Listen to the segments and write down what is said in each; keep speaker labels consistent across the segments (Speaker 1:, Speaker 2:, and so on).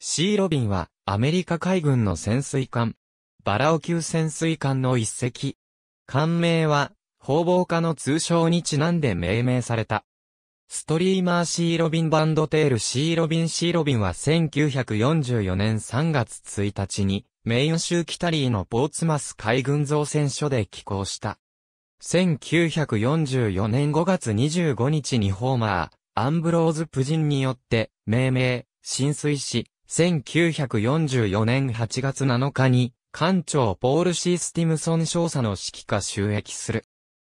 Speaker 1: シーロビンは、アメリカ海軍の潜水艦、バラオ級潜水艦の一隻。艦名は、砲防家の通称にちなんで命名された。ストリーマーシーロビンバンドテールシーロビンシーロビンは1944年3月1日に、メイン州キタリーのポーツマス海軍造船所で寄港した。1944年5月25日にホーマー、アンブローズ・プジンによって、命名、浸水し、1944年8月7日に、艦長ポール・シー・スティムソン少佐の指揮下収益する。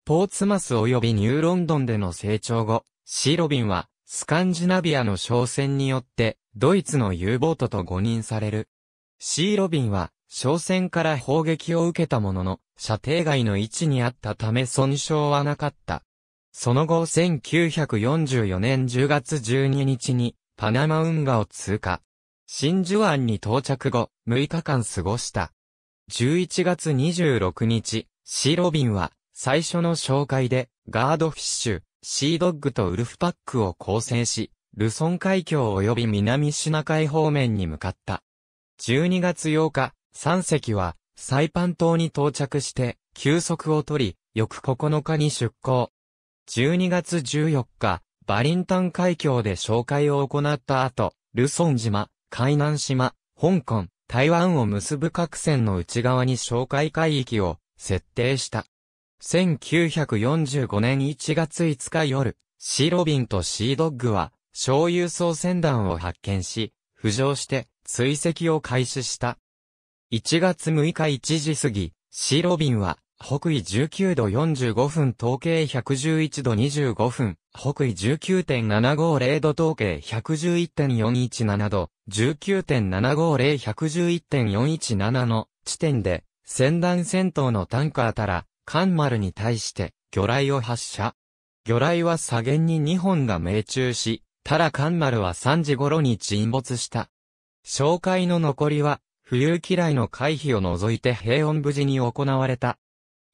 Speaker 1: ポーツマス及びニューロンドンでの成長後、シーロビンは、スカンジナビアの商船によって、ドイツの U ボートと誤認される。シーロビンは、商船から砲撃を受けたものの、射程外の位置にあったため損傷はなかった。その後1944年10月12日に、パナマ運河を通過。真珠湾に到着後、6日間過ごした。11月26日、シーロビンは、最初の紹介で、ガードフィッシュ、シードッグとウルフパックを構成し、ルソン海峡及び南シナ海方面に向かった。12月8日、3隻は、サイパン島に到着して、休息を取り、翌9日に出港。12月14日、バリンタン海峡で紹介を行った後、ルソン島、海南島、香港、台湾を結ぶ各線の内側に紹介海域を設定した。1945年1月5日夜、シーロビンとシードッグは、小輸送船団を発見し、浮上して追跡を開始した。1月6日1時過ぎ、シーロビンは北緯19度45分統計111度25分、北緯19.750度統計111.417度、19.750111.417の地点で、船団戦闘のタンカーたら、艦丸に対して、魚雷を発射。魚雷は左舷に2本が命中し、たら艦丸は3時頃に沈没した。紹介の残りは、浮遊機雷の回避を除いて平穏無事に行われた。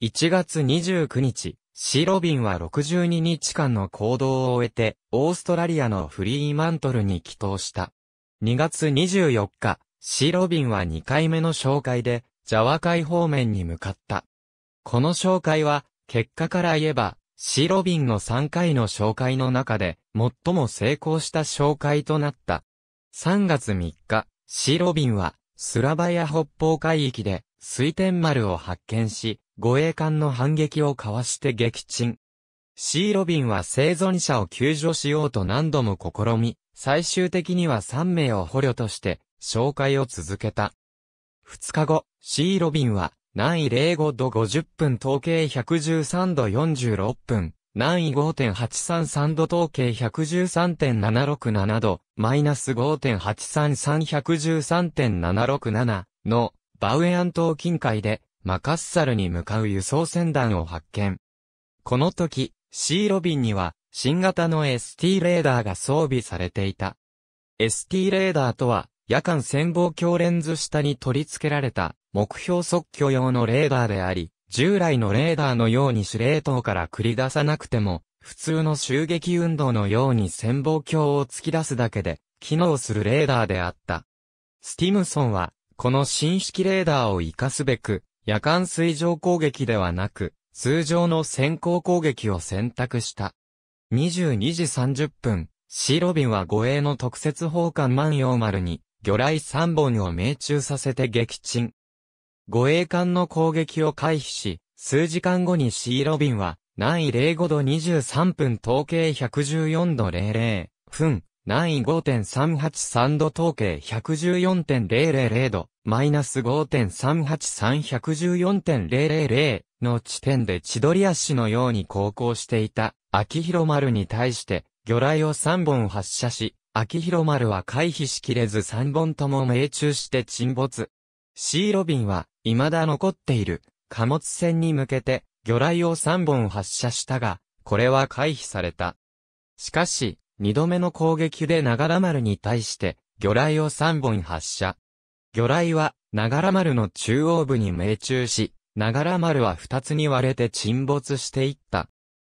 Speaker 1: 1月29日、シーロビンは62日間の行動を終えて、オーストラリアのフリーマントルに帰投した。2月24日、シーロビンは2回目の紹介で、ジャワ海方面に向かった。この紹介は、結果から言えば、シーロビンの3回の紹介の中で、最も成功した紹介となった。3月3日、シーロビンは、スラバヤ北方海域で、水天丸を発見し、護衛艦の反撃をかわして撃沈。シーロビンは生存者を救助しようと何度も試み、最終的には3名を捕虜として、紹介を続けた。2日後、シーロビンは、南緯05度50分統計113度46分、南緯5.833度統計113.767度、マイナス5.833 113.767の、バウエアン島近海で、マカッサルに向かう輸送船団を発見。この時、シーロビンには新型の ST レーダーが装備されていた。ST レーダーとは、夜間潜望鏡レンズ下に取り付けられた目標測距用のレーダーであり、従来のレーダーのように司令塔から繰り出さなくても、普通の襲撃運動のように潜望鏡を突き出すだけで、機能するレーダーであった。スティムソンは、この新式レーダーを活かすべく、夜間水上攻撃ではなく、通常の先行攻撃を選択した。22時30分、シロビンは護衛の特設砲艦万葉丸に、魚雷3本を命中させて撃沈。護衛艦の攻撃を回避し、数時間後にシーロビンは、南緯05度23分統計114度00分、南緯5.383度統計114.000度、マイナス5.38314.000の地点で千鳥足のように航行していた、秋広丸に対して、魚雷を3本発射し、秋広丸は回避しきれず3本とも命中して沈没。シーロビンは、未だ残っている、貨物船に向けて、魚雷を3本発射したが、これは回避された。しかし、2度目の攻撃で長良丸に対して、魚雷を3本発射。魚雷は、長良丸の中央部に命中し、長良丸は二つに割れて沈没していった。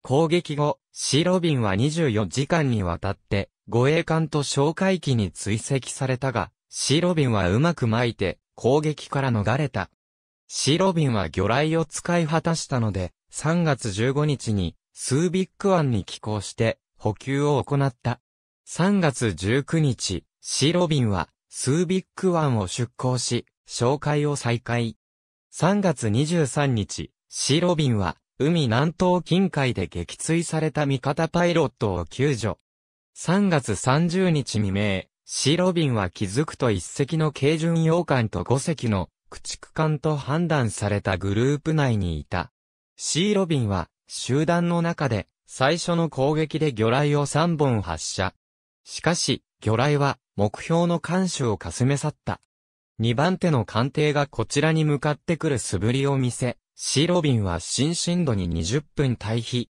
Speaker 1: 攻撃後、シロビンは24時間にわたって、護衛艦と哨戒機に追跡されたが、シロビンはうまく巻いて、攻撃から逃れた。シロビンは魚雷を使い果たしたので、3月15日に、スービック湾に寄港して、補給を行った。3月19日、シロビンは、スービック湾を出港し、紹介を再開。3月23日、シーロビンは、海南東近海で撃墜された味方パイロットを救助。3月30日未明、シーロビンは気づくと1隻の軽巡洋艦と5隻の駆逐艦と判断されたグループ内にいた。シーロビンは集団の中で最初の攻撃で魚雷を3本発射。しかし、魚雷は目標の艦首をかすめ去った。二番手の艦艇がこちらに向かってくる素振りを見せ、シーロビンは新進度に20分退避。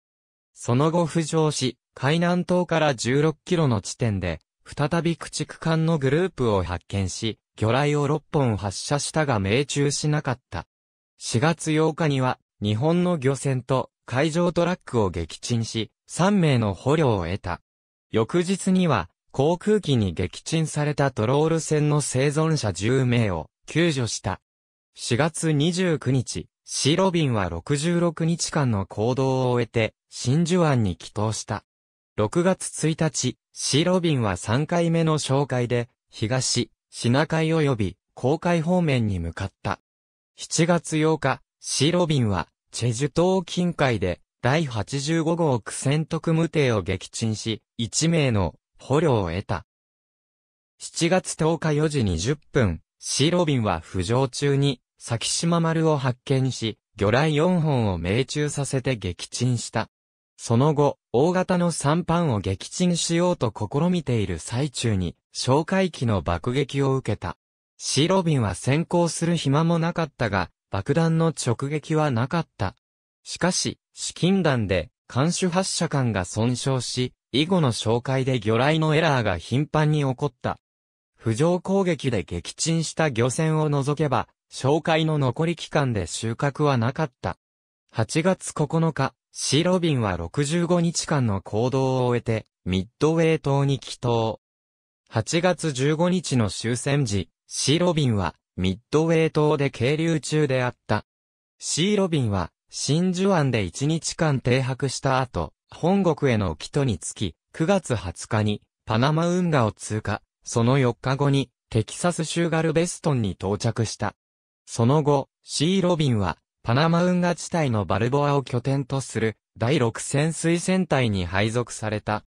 Speaker 1: その後浮上し、海南島から16キロの地点で、再び駆逐艦のグループを発見し、魚雷を6本発射したが命中しなかった。4月8日には、日本の漁船と海上トラックを撃沈し、3名の捕虜を得た。翌日には、航空機に撃沈されたトロール船の生存者10名を救助した。4月29日、シーロビンは66日間の行動を終えて、真珠湾に帰投した。6月1日、シーロビンは3回目の紹介で、東、シナ海及び、航海方面に向かった。7月8日、シーロビンは、チェジュ島近海で、第85号苦戦特務艇を撃沈し、1名の捕虜を得た。7月10日4時20分、シーロビンは浮上中に、先島丸を発見し、魚雷4本を命中させて撃沈した。その後、大型のパ班を撃沈しようと試みている最中に、哨戒機の爆撃を受けた。シーロビンは先行する暇もなかったが、爆弾の直撃はなかった。しかし、資金弾で、艦首発射管が損傷し、以後の紹介で魚雷のエラーが頻繁に起こった。浮上攻撃で撃沈した漁船を除けば、紹介の残り期間で収穫はなかった。8月9日、シーロビンは65日間の行動を終えて、ミッドウェー島に帰島。8月15日の終戦時、シーロビンは、ミッドウェー島で渓流中であった。シーロビンは、真珠湾で1日間停泊した後、本国への帰途につき、9月20日にパナマ運河を通過、その4日後にテキサス州ガルベストンに到着した。その後、シー・ロビンはパナマ運河地帯のバルボアを拠点とする第6潜水船隊に配属された。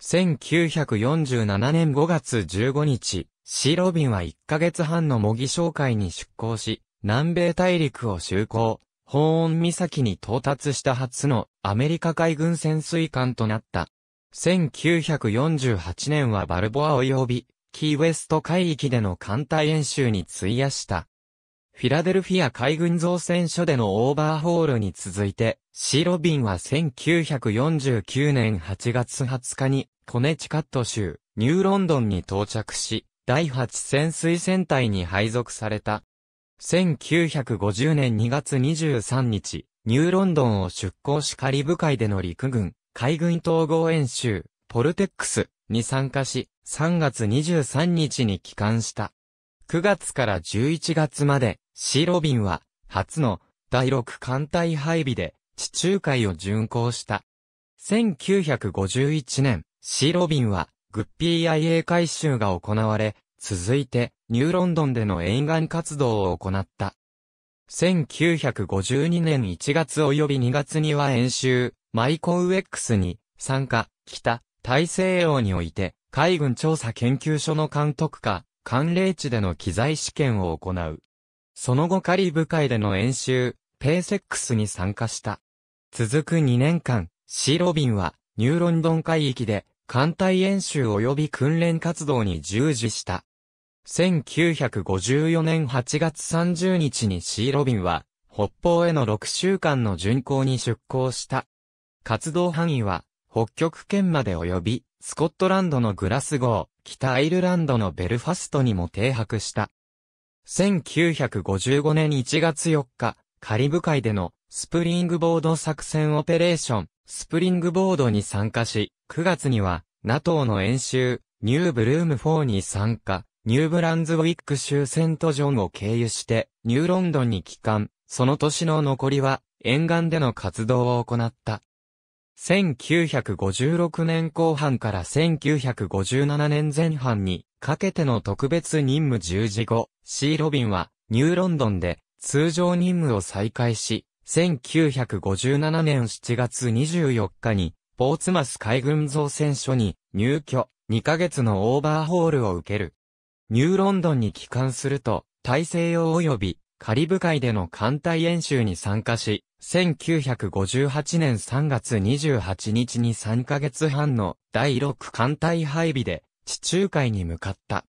Speaker 1: 1947年5月15日、シー・ロビンは1ヶ月半の模擬紹介に出港し、南米大陸を就航。ホーン岬に到達した初のアメリカ海軍潜水艦となった。1948年はバルボア及びキーウェスト海域での艦隊演習に費やした。フィラデルフィア海軍造船所でのオーバーホールに続いて、シーロビンは1949年8月20日に、コネチカット州、ニューロンドンに到着し、第8潜水船隊に配属された。1950年2月23日、ニューロンドンを出港しカリブ海での陸軍、海軍統合演習、ポルテックスに参加し、3月23日に帰還した。9月から11月まで、シーロビンは、初の第6艦隊配備で、地中海を巡航した。1951年、シーロビンは、グッピー IA 改修が行われ、続いて、ニューロンドンでの沿岸活動を行った。1952年1月及び2月には演習、マイコウエックスに参加、北、大西洋において、海軍調査研究所の監督下、寒冷地での機材試験を行う。その後カリブ海での演習、ペーセックスに参加した。続く2年間、シーロビンは、ニューロンドン海域で、艦隊演習及び訓練活動に従事した。1954年8月30日にシーロビンは、北方への6週間の巡航に出航した。活動範囲は、北極圏まで及び、スコットランドのグラスゴー、北アイルランドのベルファストにも停泊した。1955年1月4日、カリブ海でのスプリングボード作戦オペレーション、スプリングボードに参加し、9月には NATO の演習、ニューブルーム4に参加、ニューブランズウィック州セントジョンを経由して、ニューロンドンに帰還、その年の残りは、沿岸での活動を行った。1956年後半から1957年前半にかけての特別任務十字後、シー・ロビンはニューロンドンで通常任務を再開し、1957年7月24日にポーツマス海軍造船所に入居2ヶ月のオーバーホールを受ける。ニューロンドンに帰還すると、大西洋及びカリブ海での艦隊演習に参加し、1958年3月28日に3ヶ月半の第6艦隊配備で地中海に向かった。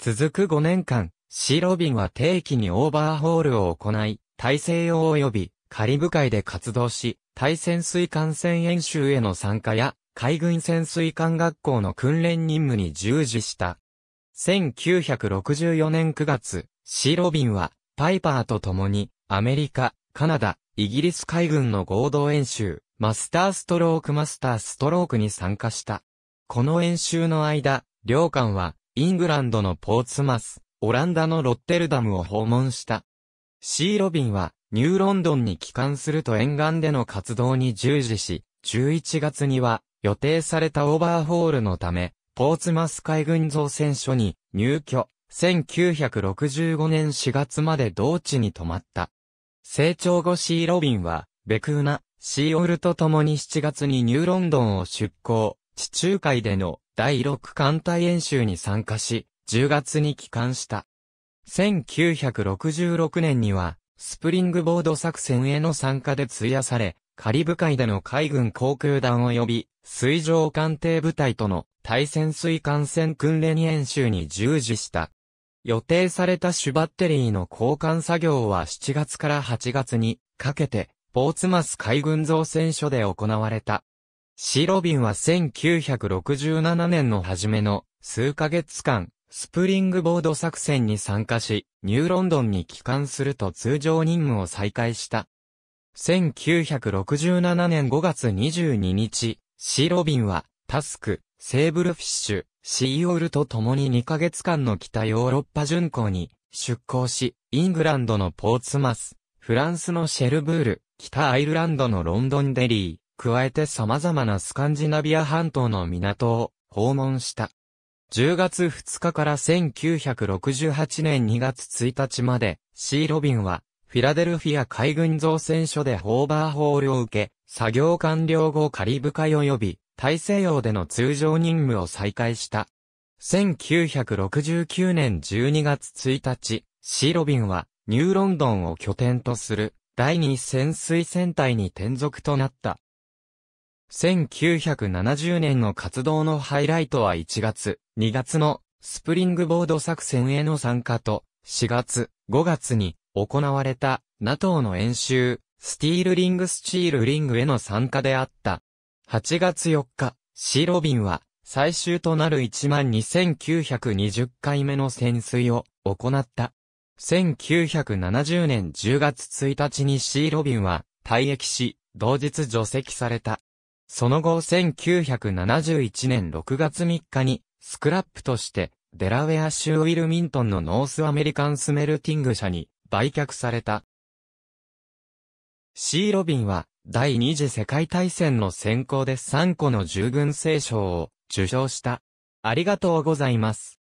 Speaker 1: 続く5年間、シーロビンは定期にオーバーホールを行い、大西洋及びカリブ海で活動し、対潜水艦船演習への参加や、海軍潜水艦学校の訓練任務に従事した。1964年9月、シーロビンは、パイパーと共に、アメリカ、カナダ、イギリス海軍の合同演習、マスターストロークマスターストロークに参加した。この演習の間、両艦は、イングランドのポーツマス、オランダのロッテルダムを訪問した。シーロビンは、ニューロンドンに帰還すると沿岸での活動に従事し、11月には、予定されたオーバーホールのため、ポーツマス海軍造船所に入居、1965年4月まで同地に泊まった。成長後シーロビンは、ベクーナ、シーオルと共に7月にニューロンドンを出港、地中海での第6艦隊演習に参加し、10月に帰還した。1966年には、スプリングボード作戦への参加で費やされ、カリブ海での海軍航空団及び、水上艦艇部隊との対潜水艦船訓練演習に従事した。予定された主バッテリーの交換作業は7月から8月にかけて、ポーツマス海軍造船所で行われた。シーロビンは1967年の初めの数ヶ月間、スプリングボード作戦に参加し、ニューロンドンに帰還すると通常任務を再開した。1967年5月22日、シーロビンは、タスク、セーブルフィッシュ、シーオールと共に2ヶ月間の北ヨーロッパ巡航に出港し、イングランドのポーツマス、フランスのシェルブール、北アイルランドのロンドンデリー、加えて様々なスカンジナビア半島の港を訪問した。10月2日から1968年2月1日まで、シーロビンは、フィラデルフィア海軍造船所でホーバーホールを受け、作業完了後カリブ海及び、大西洋での通常任務を再開した。1969年12月1日、シーロビンはニューロンドンを拠点とする第二潜水船隊に転属となった。1970年の活動のハイライトは1月、2月のスプリングボード作戦への参加と、4月、5月に行われた NATO の演習、スティールリングスチールリングへの参加であった。8月4日、シーロビンは、最終となる12,920回目の潜水を行った。1970年10月1日にシーロビンは退役し、同日除籍された。その後1971年6月3日に、スクラップとして、デラウェア州ウィルミントンのノースアメリカンスメルティング社に売却された。シーロビンは、第二次世界大戦の選考で3個の従軍聖賞を受賞した。ありがとうございます。